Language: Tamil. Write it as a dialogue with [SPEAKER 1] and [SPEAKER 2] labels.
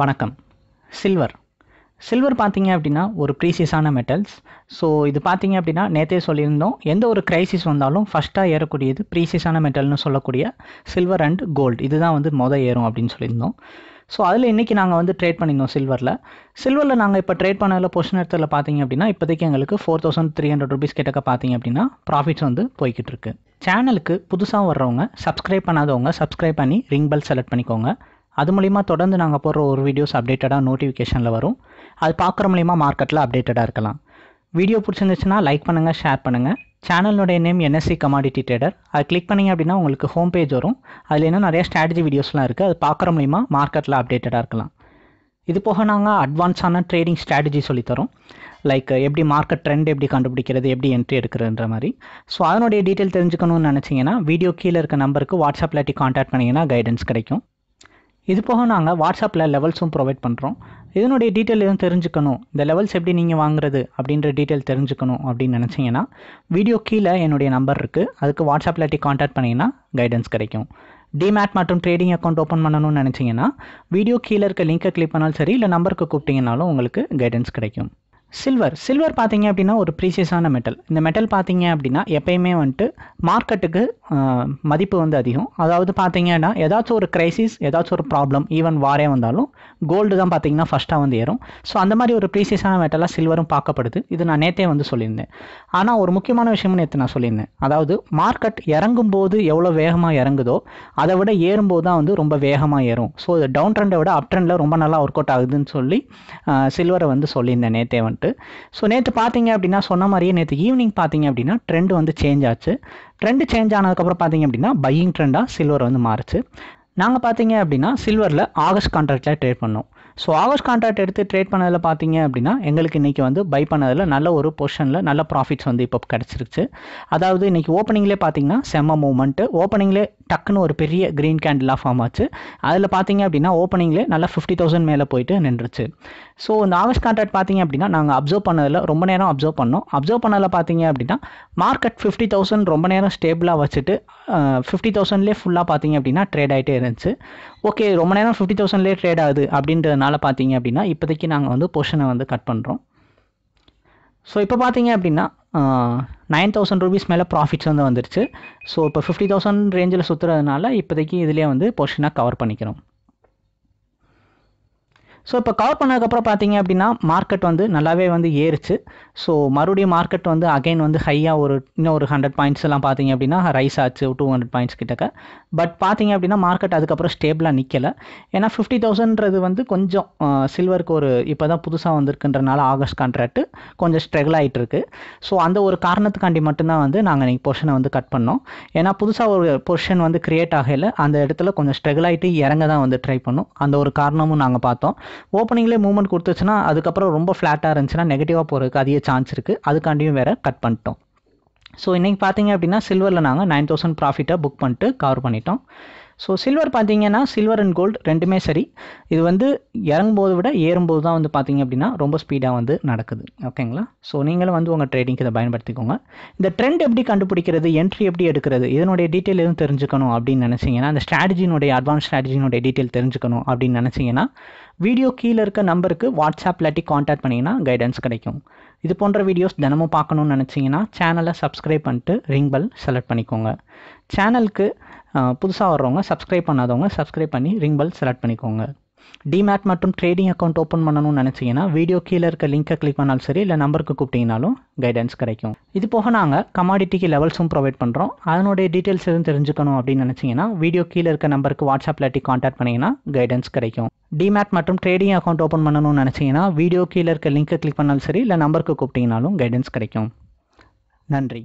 [SPEAKER 1] வணக்கம் சில்வர் சில்வர் பார்த்தீங்க அப்படின்னா ஒரு ப்ரீசியஸான மெட்டல்ஸ் ஸோ இது பார்த்தீங்க அப்படின்னா நேற்றே சொல்லியிருந்தோம் எந்த ஒரு க்ரைசிஸ் வந்தாலும் ஃபஸ்ட்டாக ஏறக்கூடியது ப்ரீசியஸான மெட்டல்னு சொல்லக்கூடிய சில்வர் அண்ட் கோல்டு இதுதான் வந்து மொதல் ஏறும் அப்படின்னு சொல்லியிருந்தோம் ஸோ அதில் இன்றைக்கி நாங்கள் வந்து ட்ரேட் பண்ணியிருந்தோம் சில்வரில் சில்வரில் நாங்கள் இப்போ ட்ரேட் பண்ணதில் பொசிஷன் இடத்துல பார்த்தீங்க அப்படின்னா இப்போதைக்கு எங்களுக்கு four thousand three hundred rupees கிட்டக்க பார்த்தீங்க அப்படின்னா ப்ராஃபிட்ஸ் வந்து போய்கிட்டு இருக்கு சேனலுக்கு புதுசாக வர்றவங்க சப்ஸ்கிரைப் பண்ணாதவங்க சப்ஸ்கிரைப் பண்ணி ரிங் பெல் செலக்ட் பண்ணிக்கோங்க அது மூலிமா தொடர்ந்து நாங்கள் போடுற ஒரு வீடியோஸ் அப்டேட்டடாக நோட்டிஃபிகேஷனில் வரும் அது பார்க்குற மூலிமா மார்க்கெட்டில் அப்டேட்டடாக இருக்கலாம் வீடியோ பிடிச்சிருந்துச்சுன்னா லைக் பண்ணுங்கள் ஷேர் பண்ணுங்கள் சேனலுடைய நேம் என்எஸ்சி கமாடிட்டி ட்ரேடர் அது கிளிக் பண்ணிங்க அப்படின்னா உங்களுக்கு ஹோம் பேஜ் வரும் அதில் இன்னும் நிறைய ஸ்ட்ராட்டஜி வீடியோஸ்லாம் இருக்குது அது பார்க்குற மூலிமா மார்க்கெட்டில் அப்டேட்டடாக இருக்கலாம் இது போக நாங்கள் அட்வான்ஸான ட்ரேடிங் ஸ்ட்ராட்டஜி சொல்லித்தரோம் லைக் எப்படி மார்க்கெட் ட்ரெண்ட் எப்படி கண்டுபிடிக்கிறது எப்படி என்ட்ரி எடுக்கிறதுன்ற மாதிரி ஸோ அதனுடைய டீட்டெயில் தெரிஞ்சுக்கணும்னு நினச்சிங்கன்னா வீடியோ கீழே இருக்க நம்பருக்கு வாட்ஸ்அப்பில் கான்டாக்ட் பண்ணிங்கன்னா கைடன்ஸ் கிடைக்கும் இது போக நாங்கள் வாட்ஸ்அப்பில் லெவல்ஸும் ப்ரொவைட் பண்ணுறோம் இதனுடைய டீட்டெயில் எதுவும் தெரிஞ்சுக்கணும் இந்த லெவல்ஸ் எப்படி நீங்கள் வாங்குறது அப்படின்ற டீட்டெயில் தெரிஞ்சுக்கணும் அப்படின்னு நினச்சிங்கன்னா வீடியோ கீழே என்னுடைய நம்பர் இருக்குது அதுக்கு வாட்ஸ்அப்பில் டி காண்டாக்ட் பண்ணிங்கன்னா கைடன்ஸ் கிடைக்கும் டிமேட் மற்றும் ட்ரேடிங் அக்கௌண்ட் ஓப்பன் பண்ணணும்னு நினச்சிங்கன்னா வீடியோ கீழே இருக்க லிங்க்கை கிளிக் பண்ணாலும் சரி இல்லை நம்பருக்கு கூப்பிட்டிங்கனாலும் உங்களுக்கு கைடன்ஸ் கிடைக்கும் சில்வர் சில்வர் பார்த்தீங்க அப்படின்னா ஒரு ப்ரீசியஸான மெட்டல் இந்த மெட்டல் பார்த்தீங்க அப்படின்னா எப்பயுமே வந்துட்டு மார்க்கெட்டுக்கு மதிப்பு வந்து அதிகம் அதாவது பார்த்தீங்கன்னா ஏதாச்சும் ஒரு கிரைசிஸ் ஏதாச்சும் ஒரு ப்ராப்ளம் ஈவன் வாரே வந்தாலும் கோல்டு தான் பார்த்தீங்கன்னா ஃபஸ்ட்டாக வந்து ஏறும் ஸோ அந்த மாதிரி ஒரு ப்ரீசியஸான மெட்டலாக சில்வரும் பார்க்கப்படுது இது நான் நேற்றே வந்து சொல்லியிருந்தேன் ஆனால் ஒரு முக்கியமான விஷயம்னு நேற்று நான் சொல்லியிருந்தேன் அதாவது மார்க்கெட் இறங்கும் போது எவ்வளோ வேகமாக இறங்குதோ அதை விட ஏறும்போது தான் வந்து ரொம்ப வேகமாக ஏறும் ஸோ டவுன் ட்ரெண்டை விட அப் ட்ரெண்டில் ரொம்ப நல்லா ஒர்க் அவுட் ஆகுதுன்னு சொல்லி சில்வரை வந்து சொல்லியிருந்தேன் நேற்றே வந்துட்டு சொல்லிட்டு ஸோ நேற்று பார்த்தீங்க அப்படின்னா சொன்ன மாதிரியே நேற்று ஈவினிங் பார்த்தீங்க அப்படின்னா ட்ரெண்ட் வந்து சேஞ்ச் ஆச்சு ட்ரெண்டு சேஞ்ச் ஆனதுக்கப்புறம் பார்த்தீங்க அப்படின்னா பையிங் ட்ரெண்டாக சில்வர் வந்து மாறுச்சு நாங்கள் பார்த்தீங்க அப்படின்னா சில்வரில் ஆகஸ்ட் கான்ட்ராக்டில் ட்ரேட் பண்ணோம் ஸோ ஆகஸ்ட் கான்ட்ராக்ட் எடுத்து ட்ரேட் பண்ணதில் பார்த்தீங்க அப்படின்னா எங்களுக்கு இன்றைக்கி வந்து பை பண்ணதில் நல்ல ஒரு பொசிஷனில் நல்ல ப்ராஃபிட்ஸ் வந்து இப்போ கிடச்சிருச்சு அதாவது இன்றைக்கி ஓப்பனிங்லேயே பார்த்தீங்கன்னா செம்ம மூமெண்ட்டு ஓப்பனிங்லே டக்குன்னு ஒரு பெரிய க்ரீன் கேண்டிலாக ஃபார்ம் ஆச்சு அதில் பார்த்தீங்க அப்படின்னா ஓப்பனிங்லேயே நல்லா ஃபிஃப்டி தௌசண்ட் மேலே போயிட்டு நின்றுச்சு ஸோ இந்த ஆகஸ்ட் கான்ட்ராக்ட் பார்த்தீங்க அப்படின்னா நாங்கள் அப்சர்வ் பண்ணதில் ரொம்ப நேரம் அப்சர்வ் பண்ணோம் அப்சர்வ் பண்ணதில் பார்த்தீங்க அப்படின்னா மார்க்கெட் ஃபிஃப்டி தௌசண்ட் ரொம்ப நேரம் ஸ்டேபிளாக வச்சுட்டு ஃபிஃப்டி தௌசண்ட்லேயே ஃபுல்லாக பார்த்தீங்க அப்படின்னா ட்ரேட் ஆகிட்டே இருந்துச்சு ஓகே ரொம்ப நேரம் ஃபிஃப்டி தௌசண்ட்லேயே ட்ரேட் ஆகுது அப்படின்றது அதனால் பார்த்தீங்க அப்படின்னா இப்போதைக்கு நாங்கள் வந்து போர்ஷனை வந்து கட் பண்ணுறோம் ஸோ இப்போ பார்த்தீங்க அப்படின்னா நைன் தௌசண்ட் ருபீஸ் மேலே ப்ராஃபிட்ஸ் வந்து வந்துருச்சு ஸோ இப்போ ஃபிஃப்டி தௌசண்ட் ரேஞ்சில் சுற்றுறதுனால இப்போதைக்கு இதிலே வந்து போர்ஷனாக கவர் பண்ணிக்கிறோம் ஸோ இப்போ கவர் பண்ணதுக்கப்புறம் பார்த்தீங்க அப்படின்னா மார்க்கெட் வந்து நல்லாவே வந்து ஏறுச்சு ஸோ மறுபடியும் மார்க்கெட் வந்து அகைன் வந்து ஹையாக ஒரு இன்னும் ஒரு ஹண்ட்ரட் பாயிண்ட்ஸ் எல்லாம் பார்த்தீங்க அப்படின்னா ரைஸ் ஆச்சு டூ ஹண்ட்ரட் பாயிண்ட்ஸ் கிட்டக்க பட் பார்த்தீங்க அப்படின்னா மார்க்கெட் அதுக்கப்புறம் ஸ்டேபிளாக நிற்கலை ஏன்னா ஃபிஃப்டி தௌசண்ட்றது வந்து கொஞ்சம் சில்வருக்கு ஒரு இப்போ தான் புதுசாக வந்திருக்குன்றனால ஆகஸ்ட் கான்ட்ராக்ட் கொஞ்சம் ஸ்ட்ரகிள் ஆகிட்டு இருக்கு ஸோ அந்த ஒரு காரணத்துக்காண்டி மட்டும்தான் வந்து நாங்கள் இன்றைக்கி பொர்ஷனை வந்து கட் பண்ணோம் ஏன்னா புதுசாக ஒரு பொர்ஷன் வந்து கிரியேட் ஆகலை அந்த இடத்துல கொஞ்சம் ஸ்ட்ரகிள் ஆகிட்டு இறங்க தான் வந்து ட்ரை பண்ணோம் அந்த ஒரு காரணமும் நாங்கள் பார்த்தோம் ஓப்பனிங்லேயே மூவ்மெண்ட் கொடுத்துச்சுன்னா அதுக்கப்புறம் ரொம்ப ஃப்ளாட்டாக இருந்துச்சுன்னா நெகட்டிவாக போகிறதுக்கு அதிக சான்ஸ் இருக்குது அதுக்காண்டியும் வேறு கட் பண்ணிட்டோம் ஸோ இன்றைக்கி பார்த்தீங்க அப்படின்னா சில்வரில் நாங்கள் நைன் தௌசண்ட் ப்ராஃபிட்டாக புக் பண்ணிட்டு கவர் பண்ணிட்டோம் ஸோ சில்வர் பார்த்தீங்கன்னா சில்வர் அண்ட் கோல்டு ரெண்டுமே சரி இது வந்து இறங்கும்போது விட ஏறும்போது தான் வந்து பார்த்தீங்க அப்படின்னா ரொம்ப ஸ்பீடாக வந்து நடக்குது ஓகேங்களா ஸோ நீங்களும் வந்து உங்கள் ட்ரேடிங்க்கு இதை பயன்படுத்திக்கோங்க இந்த ட்ரெண்ட் எப்படி கண்டுபிடிக்கிறது என்ட்ரி எப்படி எடுக்கிறது இதனுடைய டீட்டெயில் எதுவும் தெரிஞ்சுக்கணும் அப்படின்னு நினச்சிங்கன்னா அந்த ஸ்ட்ராட்டஜினுடைய அட்வான்ஸ் ஸ்ட்ராட்டஜினுடைய டீட்டெயில் தெரிஞ்சுக்கணும் அப்படின்னு நினச்சிங்கன்னா வீடியோ கீழே இருக்க நம்பருக்கு வாட்ஸ்அப் இல்லாட்டி காண்டாக்ட் பண்ணிங்கன்னா கைடன்ஸ் கிடைக்கும் இது போன்ற வீடியோஸ் தினமும் பார்க்கணுன்னு நினச்சிங்கன்னா சேனலை சப்ஸ்கிரைப் பண்ணிட்டு ரிங் பெல் செலக்ட் பண்ணிக்கோங்க சேனலுக்கு புதுசாக வர்றவங்க சப்ஸ்கிரைப் பண்ணாதவங்க சப்ஸ்கிரைப் பண்ணி ரிங் பெல் செலக்ட் பண்ணிக்கோங்க டிமேட் மற்றும் ட்ரேடிங் அக்கௌண்ட் ஓப்பன் பண்ணணும்னு நினச்சிங்கன்னா வீடியோ கீழே இருக்க லிங்க்கை கிளிக் பண்ணாலும் சரி இல்லை நம்பருக்கு கூப்பிட்டீங்கனாலும் கைடன்ஸ் கிடைக்கும் இது போக நாங்கள் கமாடிட்டிக்கு லெவல்ஸும் ப்ரொவைட் பண்ணுறோம் அதனுடைய டீட்டெயில்ஸ் எதுவும் தெரிஞ்சுக்கணும் அப்படின்னு நினச்சிங்கன்னா வீடியோ கீழே இருக்க நம்பருக்கு வாட்ஸ்அப்பில் காண்டாக்ட் பண்ணிங்கன்னா கைடன்ஸ் கிடைக்கும் டிமேட் மற்றும் ட்ரேடிங் அக்கௌண்ட் ஓப்பன் பண்ணணும்னு நினச்சிங்கன்னா வீடியோ கீழே இருக்க லிங்க்கை கிளிக் பண்ணாலும் சரி இல்லை நம்பருக்கு கூப்பிட்டிங்கனாலும் கைடன்ஸ் கிடைக்கும் நன்றி